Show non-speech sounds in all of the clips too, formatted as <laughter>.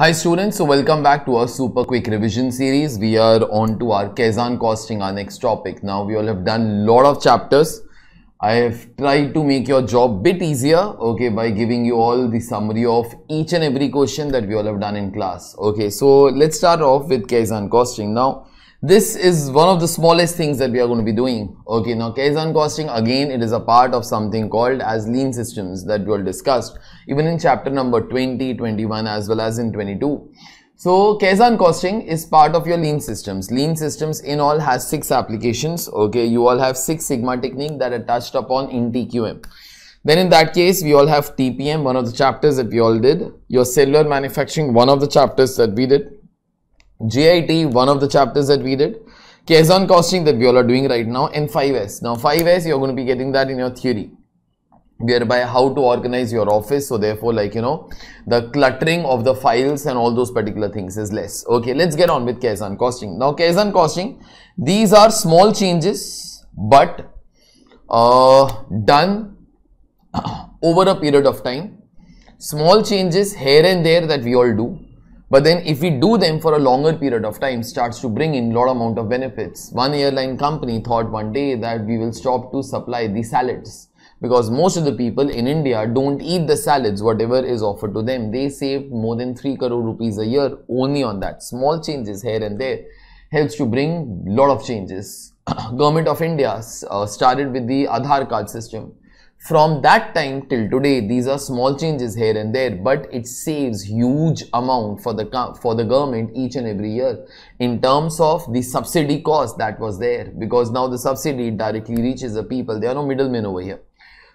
Hi students, so welcome back to our super quick revision series. We are on to our Kaizen costing, our next topic. Now we all have done lot of chapters. I have tried to make your job bit easier, okay, by giving you all the summary of each and every question that we all have done in class. Okay, so let's start off with Kaizen costing. Now, this is one of the smallest things that we are going to be doing. Okay, now Kaizen costing, again, it is a part of something called as lean systems that we will discuss even in chapter number 20, 21 as well as in 22. So Kaizen costing is part of your lean systems. Lean systems in all has six applications. Okay, you all have six sigma technique that are touched upon in TQM. Then in that case, we all have TPM, one of the chapters that we all did. Your cellular manufacturing, one of the chapters that we did. JIT, one of the chapters that we did. Kaizen costing that we all are doing right now and 5S. Now 5S, you're going to be getting that in your theory whereby how to organize your office so therefore like you know the cluttering of the files and all those particular things is less okay let's get on with kaizen costing now kaizen costing these are small changes but uh, done <coughs> over a period of time small changes here and there that we all do but then if we do them for a longer period of time, starts to bring in lot amount of benefits. One airline company thought one day that we will stop to supply the salads because most of the people in India don't eat the salads, whatever is offered to them. They saved more than 3 crore rupees a year only on that. Small changes here and there helps to bring lot of changes. <coughs> Government of India uh, started with the Aadhaar card system from that time till today, these are small changes here and there, but it saves huge amount for the, for the government each and every year in terms of the subsidy cost that was there because now the subsidy directly reaches the people. There are no middlemen over here.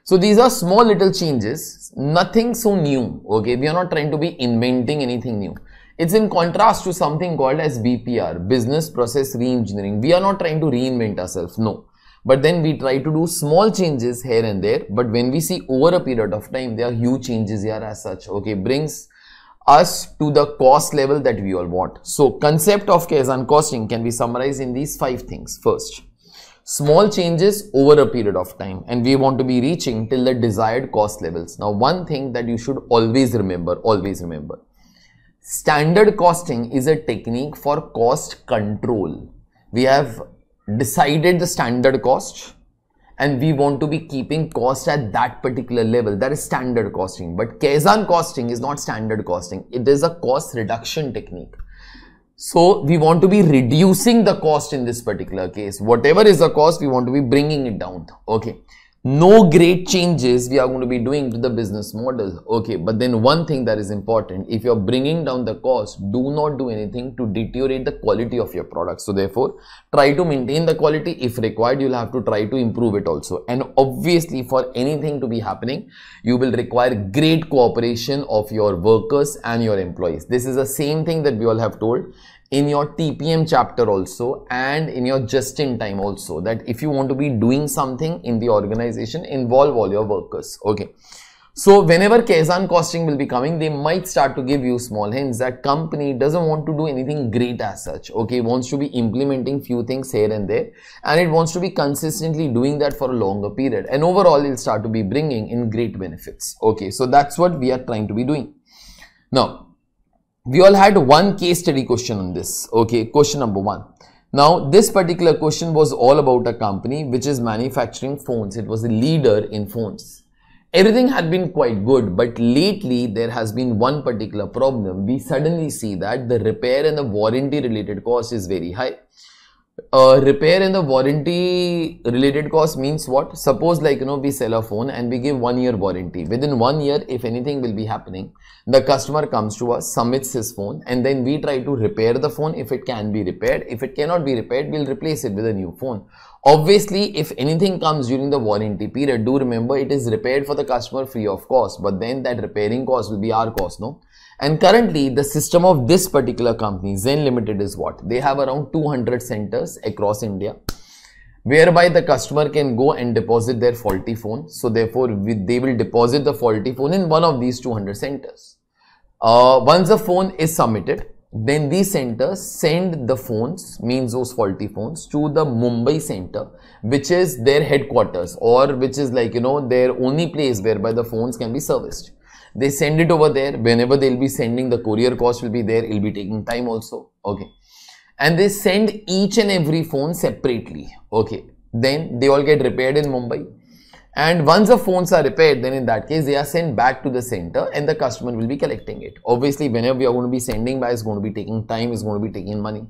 So these are small little changes, nothing so new, okay? We are not trying to be inventing anything new. It's in contrast to something called as BPR, Business Process Reengineering. We are not trying to reinvent ourselves, no but then we try to do small changes here and there but when we see over a period of time there are huge changes here as such okay brings us to the cost level that we all want so concept of kaizen costing can be summarized in these five things first small changes over a period of time and we want to be reaching till the desired cost levels now one thing that you should always remember always remember standard costing is a technique for cost control we have decided the standard cost and we want to be keeping cost at that particular level that is standard costing but Kaizen costing is not standard costing it is a cost reduction technique so we want to be reducing the cost in this particular case whatever is the cost we want to be bringing it down okay no great changes we are going to be doing to the business model okay but then one thing that is important if you're bringing down the cost do not do anything to deteriorate the quality of your product so therefore try to maintain the quality if required you'll have to try to improve it also and obviously for anything to be happening you will require great cooperation of your workers and your employees this is the same thing that we all have told in your TPM chapter also and in your just in time also that if you want to be doing something in the organization involve all your workers okay so whenever Kaizen costing will be coming they might start to give you small hints that company doesn't want to do anything great as such okay wants to be implementing few things here and there and it wants to be consistently doing that for a longer period and overall it'll start to be bringing in great benefits okay so that's what we are trying to be doing now we all had one case study question on this. Okay, question number one. Now, this particular question was all about a company which is manufacturing phones. It was a leader in phones. Everything had been quite good, but lately there has been one particular problem. We suddenly see that the repair and the warranty related cost is very high uh, repair and the warranty related cost means what suppose like you know we sell a phone and we give one year warranty within one year if anything will be happening the customer comes to us submits his phone and then we try to repair the phone if it can be repaired if it cannot be repaired we'll replace it with a new phone Obviously, if anything comes during the warranty period, do remember it is repaired for the customer free of cost, but then that repairing cost will be our cost, no? And currently, the system of this particular company, Zen Limited, is what? They have around 200 centers across India, whereby the customer can go and deposit their faulty phone. So, therefore, they will deposit the faulty phone in one of these 200 centers. Uh, once the phone is submitted, then the center send the phones means those faulty phones to the mumbai center which is their headquarters or which is like you know their only place whereby the phones can be serviced they send it over there whenever they'll be sending the courier cost will be there it'll be taking time also okay and they send each and every phone separately okay then they all get repaired in mumbai and once the phones are repaired, then in that case, they are sent back to the center and the customer will be collecting it. Obviously, whenever we are going to be sending by, it's going to be taking time, it's going to be taking money.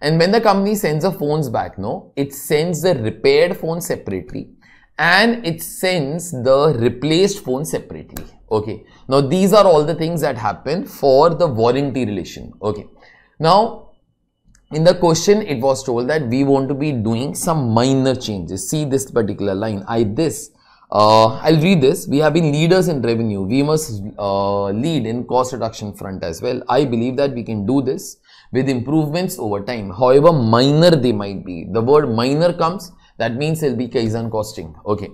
And when the company sends the phones back, no, it sends the repaired phone separately and it sends the replaced phone separately. Okay. Now, these are all the things that happen for the warranty relation. Okay. Now, in the question, it was told that we want to be doing some minor changes. See this particular line. I this uh, I'll read this. We have been leaders in revenue. We must uh, lead in cost reduction front as well. I believe that we can do this with improvements over time. However minor they might be. The word minor comes. That means it'll be Kaizen costing. Okay.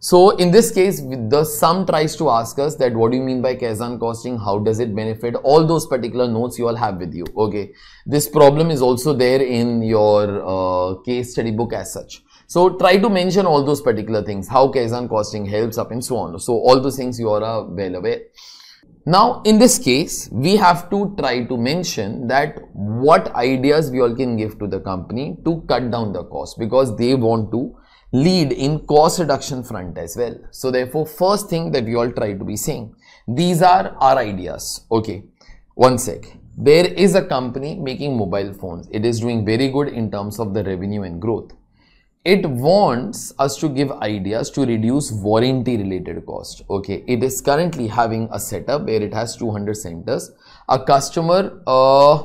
So in this case, the sum tries to ask us that what do you mean by Kaizen costing? How does it benefit? All those particular notes you all have with you. Okay. This problem is also there in your uh, case study book as such. So try to mention all those particular things, how Kaizen costing helps up and so on. So all those things you are well aware. Now in this case, we have to try to mention that what ideas we all can give to the company to cut down the cost because they want to lead in cost reduction front as well. So therefore, first thing that we all try to be saying, these are our ideas. Okay, one sec. There is a company making mobile phones. It is doing very good in terms of the revenue and growth it wants us to give ideas to reduce warranty related cost okay it is currently having a setup where it has 200 centers a customer uh,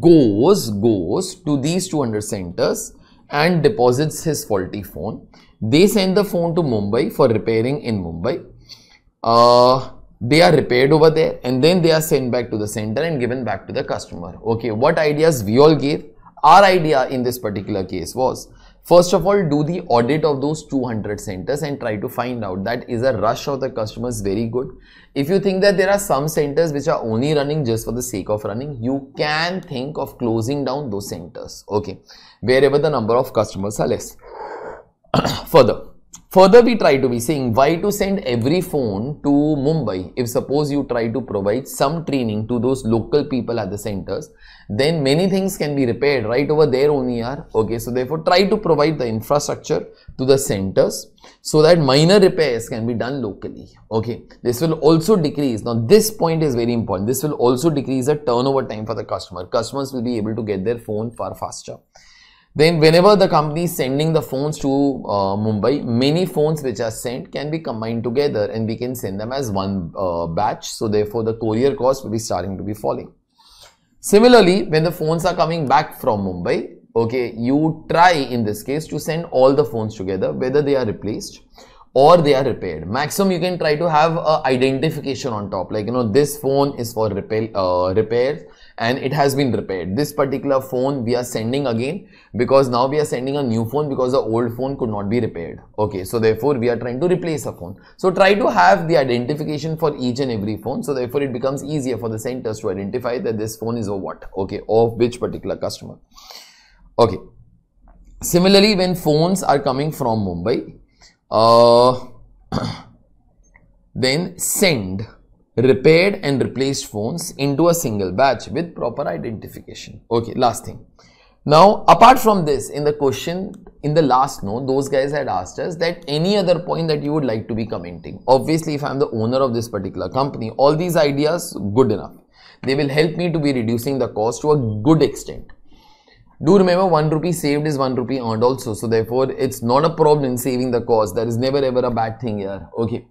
goes goes to these 200 centers and deposits his faulty phone they send the phone to mumbai for repairing in mumbai uh, they are repaired over there and then they are sent back to the center and given back to the customer okay what ideas we all gave our idea in this particular case was First of all, do the audit of those 200 centers and try to find out that is a rush of the customers very good. If you think that there are some centers which are only running just for the sake of running, you can think of closing down those centers, okay, wherever the number of customers are less. <coughs> Further, Further, we try to be saying why to send every phone to Mumbai. If suppose you try to provide some training to those local people at the centers, then many things can be repaired right over there only are. Okay, so therefore try to provide the infrastructure to the centers so that minor repairs can be done locally. Okay, this will also decrease. Now this point is very important. This will also decrease the turnover time for the customer. Customers will be able to get their phone far faster. Then whenever the company is sending the phones to uh, Mumbai, many phones which are sent can be combined together and we can send them as one uh, batch. So therefore the courier cost will be starting to be falling. Similarly, when the phones are coming back from Mumbai, okay, you try in this case to send all the phones together, whether they are replaced or they are repaired maximum you can try to have a identification on top like you know this phone is for repair uh, repairs and it has been repaired this particular phone we are sending again because now we are sending a new phone because the old phone could not be repaired okay so therefore we are trying to replace a phone so try to have the identification for each and every phone so therefore it becomes easier for the centers to identify that this phone is a what okay of which particular customer okay similarly when phones are coming from mumbai uh, <clears throat> then send repaired and replaced phones into a single batch with proper identification okay last thing now apart from this in the question in the last note those guys had asked us that any other point that you would like to be commenting obviously if i'm the owner of this particular company all these ideas good enough they will help me to be reducing the cost to a good extent do remember 1 rupee saved is 1 rupee earned also. So therefore, it's not a problem in saving the cost. There is never ever a bad thing here. Okay.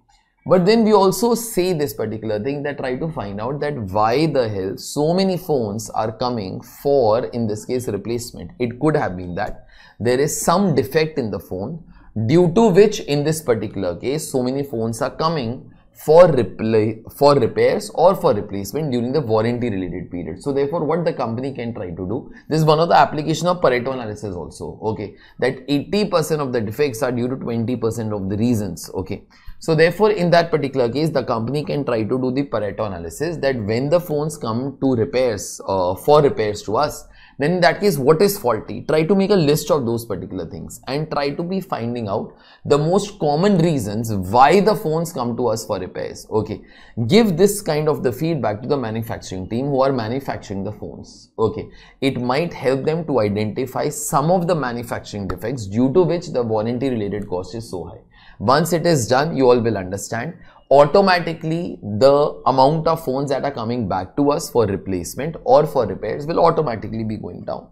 But then we also say this particular thing that try to find out that why the hell so many phones are coming for in this case replacement. It could have been that there is some defect in the phone due to which in this particular case so many phones are coming for, reply, for repairs or for replacement during the warranty related period. So therefore what the company can try to do, this is one of the application of Pareto analysis also, okay, that 80% of the defects are due to 20% of the reasons, okay. So therefore in that particular case, the company can try to do the Pareto analysis that when the phones come to repairs, uh, for repairs to us, then in that case what is faulty try to make a list of those particular things and try to be finding out the most common reasons why the phones come to us for repairs okay give this kind of the feedback to the manufacturing team who are manufacturing the phones okay it might help them to identify some of the manufacturing defects due to which the warranty related cost is so high once it is done you all will understand automatically the amount of phones that are coming back to us for replacement or for repairs will automatically be going down.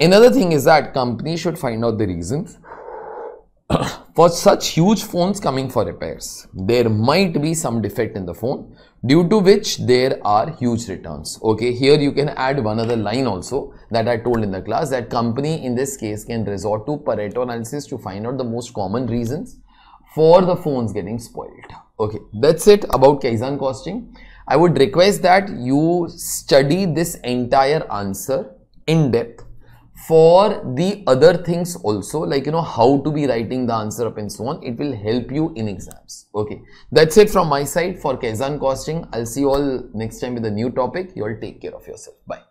Another thing is that companies should find out the reasons <coughs> for such huge phones coming for repairs. There might be some defect in the phone due to which there are huge returns. Okay, here you can add one other line also that I told in the class that company in this case can resort to Pareto analysis to find out the most common reasons for the phones getting spoiled okay that's it about kaizen costing i would request that you study this entire answer in depth for the other things also like you know how to be writing the answer up and so on it will help you in exams okay that's it from my side for kaizen costing i'll see you all next time with a new topic you all take care of yourself bye